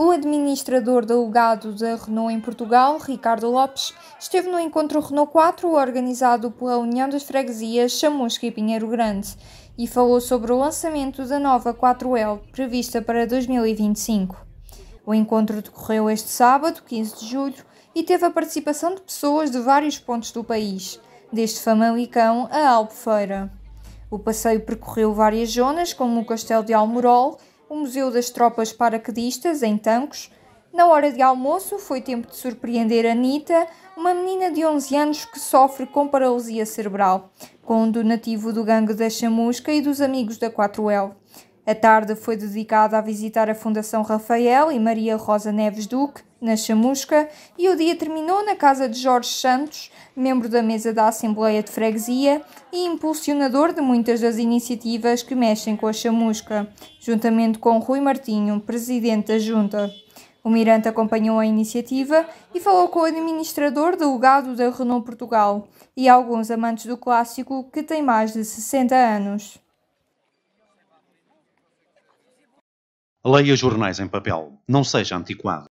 O administrador delegado da Renault em Portugal, Ricardo Lopes, esteve no encontro Renault 4 organizado pela União das Freguesias Chamusca e Pinheiro Grande e falou sobre o lançamento da nova 4L prevista para 2025. O encontro decorreu este sábado, 15 de julho, e teve a participação de pessoas de vários pontos do país, desde Famalicão a Albufeira. O passeio percorreu várias zonas, como o Castelo de Almorol, o Museu das Tropas Paraquedistas, em Tancos. Na hora de almoço, foi tempo de surpreender Anita, uma menina de 11 anos que sofre com paralisia cerebral, com um donativo do gangue da chamusca e dos amigos da 4L. A tarde foi dedicada a visitar a Fundação Rafael e Maria Rosa Neves Duque, na Chamusca, e o dia terminou na casa de Jorge Santos, membro da mesa da Assembleia de Freguesia e impulsionador de muitas das iniciativas que mexem com a Chamusca, juntamente com Rui Martinho, presidente da Junta. O Mirante acompanhou a iniciativa e falou com o administrador delegado da Renault Portugal e alguns amantes do clássico que tem mais de 60 anos. Leia jornais em papel. Não seja antiquado.